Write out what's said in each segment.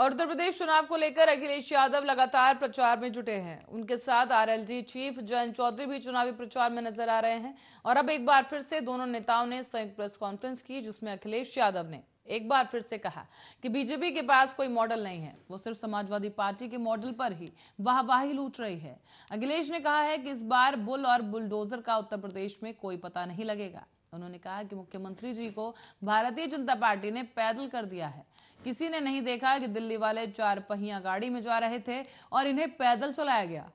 और उत्तर प्रदेश चुनाव को लेकर अखिलेश यादव लगातार प्रचार में जुटे हैं उनके साथ आरएलजी चीफ जयंत चौधरी भी चुनावी प्रचार में नजर आ रहे हैं और अब एक बार फिर से दोनों नेताओं ने संयुक्त प्रेस कॉन्फ्रेंस की जिसमें अखिलेश यादव ने एक बार फिर से कहा कि बीजेपी के पास कोई मॉडल नहीं है वो सिर्फ समाजवादी पार्टी के मॉडल पर ही वाहवाही लूट रही है अखिलेश ने कहा है कि इस बार बुल और बुलडोजर का उत्तर प्रदेश में कोई पता नहीं लगेगा उन्होंने कहा कि मुख्यमंत्री जी को भारतीय जनता पार्टी ने पैदल कर दिया है किसी ने नहीं देखा कि दिल्ली वाले चार पहिया गाड़ी में जा रहे थे और इन्हें पैदल चलाया गया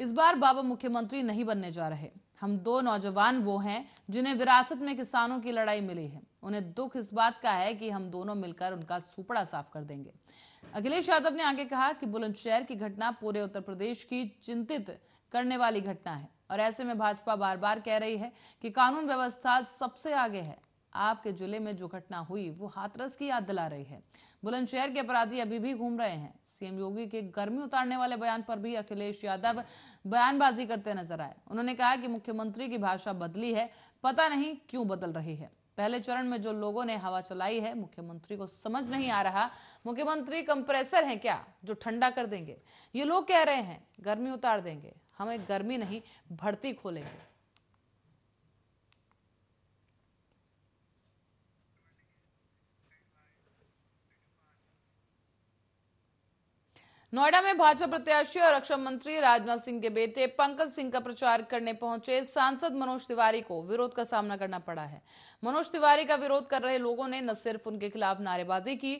इस बार बाबा मुख्यमंत्री नहीं बनने जा रहे हम दो नौजवान वो हैं जिन्हें विरासत में किसानों की लड़ाई मिली है उन्हें दुख इस बात का है कि हम दोनों मिलकर उनका सुपड़ा साफ कर देंगे अखिलेश यादव ने आगे कहा कि बुलंदशहर की घटना पूरे उत्तर प्रदेश की चिंतित करने वाली घटना है और ऐसे में भाजपा बार बार कह रही है कि कानून व्यवस्था सबसे आगे है आपके जिले में जो घटना हुई वो हाथरस की याद दिला रही है बुलंदशहर के अपराधी अभी भी घूम रहे हैं सीएम योगी के गर्मी उतारने वाले बयान पर भी अखिलेश यादव बयानबाजी करते नजर आए उन्होंने कहा कि मुख्यमंत्री की भाषा बदली है पता नहीं क्यों बदल रही है पहले चरण में जो लोगों ने हवा चलाई है मुख्यमंत्री को समझ नहीं आ रहा मुख्यमंत्री कंप्रेसर है क्या जो ठंडा कर देंगे ये लोग कह रहे हैं गर्मी उतार देंगे हमें गर्मी नहीं भर्ती खोलेंगे नोएडा में भाजपा प्रत्याशी और रक्षा मंत्री राजनाथ सिंह के बेटे पंकज सिंह का प्रचार करने पहुंचे सांसद मनोज तिवारी को विरोध का सामना करना पड़ा है मनोज तिवारी का विरोध कर रहे लोगों ने न सिर्फ उनके खिलाफ नारेबाजी की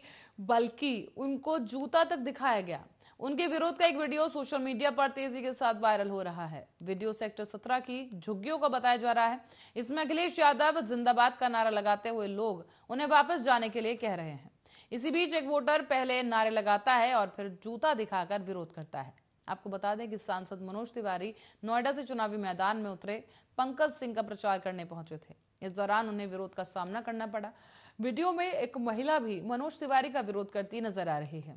बल्कि उनको जूता तक दिखाया गया उनके विरोध का एक वीडियो सोशल मीडिया पर तेजी के साथ वायरल हो रहा है वीडियो सेक्टर सत्रह की झुग्गियों का बताया जा रहा है इसमें अखिलेश यादव जिंदाबाद का नारा लगाते हुए लोग उन्हें वापस जाने के लिए कह रहे हैं इसी बीच एक वोटर पहले नारे लगाता है और फिर जूता दिखाकर विरोध करता है आपको बता दें कि सांसद मनोज तिवारी नोएडा से चुनावी मैदान में उतरे पंकज सिंह का प्रचार करने पहुंचे थे इस दौरान उन्हें विरोध का सामना करना पड़ा वीडियो में एक महिला भी मनोज तिवारी का विरोध करती नजर आ रही है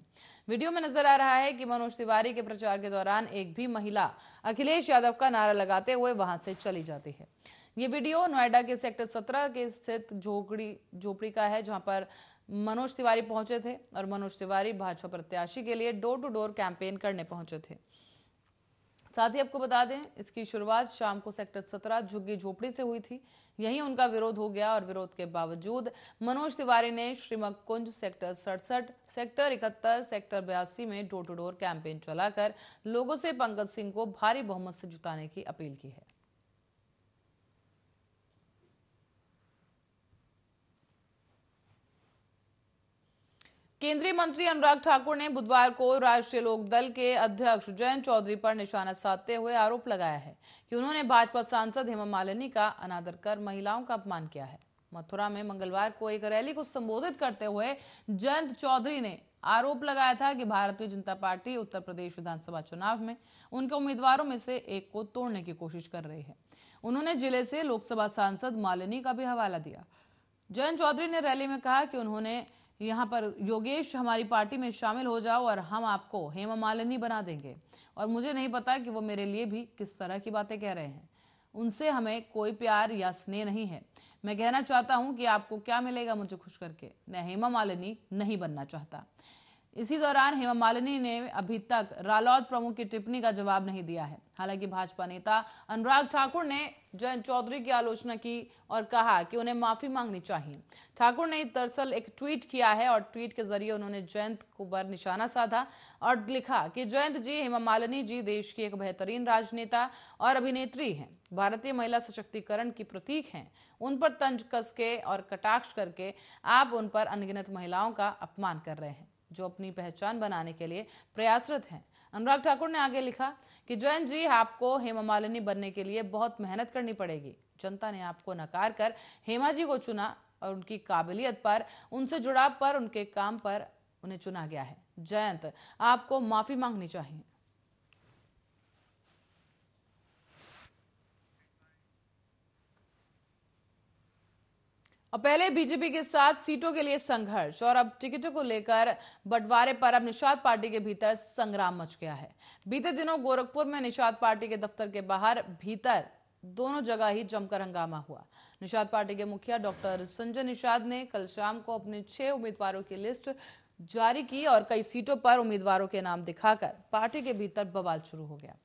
वीडियो में नजर आ रहा है कि मनोज तिवारी के प्रचार के दौरान एक भी महिला अखिलेश यादव का नारा लगाते हुए वहां से चली जाती है ये वीडियो नोएडा के सेक्टर 17 के स्थित झोपड़ी झोपड़ी का है जहां पर मनोज तिवारी पहुंचे थे और मनोज तिवारी भाजपा प्रत्याशी के लिए डोर टू डोर कैंपेन करने पहुंचे थे साथ ही आपको बता दें इसकी शुरुआत शाम को सेक्टर सत्रह झुग्गी झोपड़ी से हुई थी यही उनका विरोध हो गया और विरोध के बावजूद मनोज तिवारी ने श्रीमक कुंज सेक्टर सड़सठ सेक्टर इकहत्तर सेक्टर बयासी में डोर टू डोर कैंपेन चलाकर लोगों से पंकज सिंह को भारी बहुमत से जुटाने की अपील की है केंद्रीय मंत्री अनुराग ठाकुर ने बुधवार को राष्ट्रीय लोक दल के अध्यक्ष जयंत चौधरी पर निशाना साधते हुए आरोप लगाया है कि उन्होंने भाजपा सांसद हेमा मालिनी का अनादर कर महिलाओं का अपमान किया है मथुरा में मंगलवार को एक रैली को संबोधित करते हुए जयंत चौधरी ने आरोप लगाया था कि भारतीय जनता पार्टी उत्तर प्रदेश विधानसभा चुनाव में उनके उम्मीदवारों में से एक को तोड़ने की कोशिश कर रही है उन्होंने जिले से लोकसभा सांसद मालिनी का भी हवाला दिया जयंत चौधरी ने रैली में कहा कि उन्होंने यहाँ पर योगेश हमारी पार्टी में शामिल हो जाओ और हम आपको हेमा मालिनी बना देंगे और मुझे नहीं पता कि वो मेरे लिए भी किस तरह की बातें कह रहे हैं उनसे हमें कोई प्यार या स्नेह नहीं है मैं कहना चाहता हूँ कि आपको क्या मिलेगा मुझे खुश करके मैं हेमा मालिनी नहीं बनना चाहता इसी दौरान हेमा मालिनी ने अभी तक रालोद प्रमुख की टिप्पणी का जवाब नहीं दिया है हालांकि भाजपा नेता अनुराग ठाकुर ने जयंत चौधरी की आलोचना की और कहा कि उन्हें माफी मांगनी चाहिए ठाकुर ने दरअसल एक ट्वीट किया है और ट्वीट के जरिए उन्होंने जयंत को पर निशाना साधा और लिखा कि जयंत जी हेमा मालिनी जी देश की एक बेहतरीन राजनेता और अभिनेत्री हैं भारतीय महिला सशक्तिकरण की प्रतीक हैं उन पर तंज कस के और कटाक्ष करके आप उन पर अनगिनत महिलाओं का अपमान कर रहे हैं जो अपनी पहचान बनाने के लिए प्रयासरत हैं अनुराग ठाकुर ने आगे लिखा कि जयंत जी आपको हेमा मालिनी बनने के लिए बहुत मेहनत करनी पड़ेगी जनता ने आपको नकार कर हेमा जी को चुना और उनकी काबिलियत पर उनसे जुड़ाव पर उनके काम पर उन्हें चुना गया है जयंत आपको माफी मांगनी चाहिए और पहले बीजेपी के साथ सीटों के लिए संघर्ष और अब टिकटों को लेकर बंटवारे पर अब निषाद पार्टी के भीतर संग्राम मच गया है बीते दिनों गोरखपुर में निषाद पार्टी के दफ्तर के बाहर भीतर दोनों जगह ही जमकर हंगामा हुआ निषाद पार्टी के मुखिया डॉक्टर संजय निषाद ने कल शाम को अपने छह उम्मीदवारों की लिस्ट जारी की और कई सीटों पर उम्मीदवारों के नाम दिखाकर पार्टी के भीतर बवाल शुरू हो गया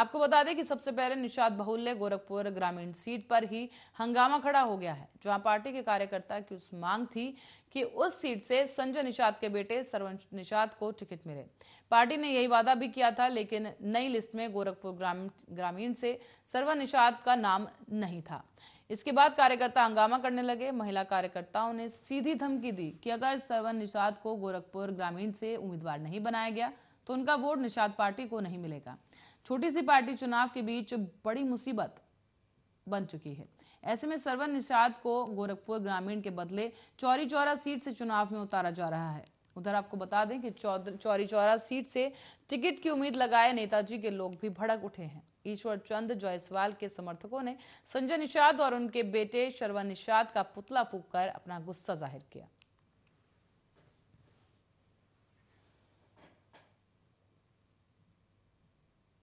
आपको बता दें कि सबसे पहले निषाद बहुल्य गोरखपुर ग्रामीण सीट पर ही हंगामा खड़ा हो गया है जहां पार्टी के कार्यकर्ता की उस मांग थी कि उस सीट से संजय निषाद के बेटे सरवन निषाद को टिकट मिले पार्टी ने यही वादा भी किया था लेकिन नई लिस्ट में गोरखपुर ग्रामीण से सरवन निषाद का नाम नहीं था इसके बाद कार्यकर्ता हंगामा करने लगे महिला कार्यकर्ताओं ने सीधी धमकी दी कि अगर सरवन निषाद को गोरखपुर ग्रामीण से उम्मीदवार नहीं बनाया गया तो उनका वोट निषाद पार्टी को नहीं मिलेगा छोटी सी पार्टी चुनाव के बीच बड़ी मुसीबत बन चुकी है ऐसे में सरवन निषाद को गोरखपुर ग्रामीण के बदले चौरी चौरा सीट से चुनाव में उतारा जा रहा है उधर आपको बता दें कि चौरी चौरा सीट से टिकट की उम्मीद लगाए नेताजी के लोग भी भड़क उठे हैं ईश्वर चंद जायसवाल के समर्थकों ने संजय निषाद और उनके बेटे शर्वा निषाद का पुतला कर अपना गुस्सा जाहिर किया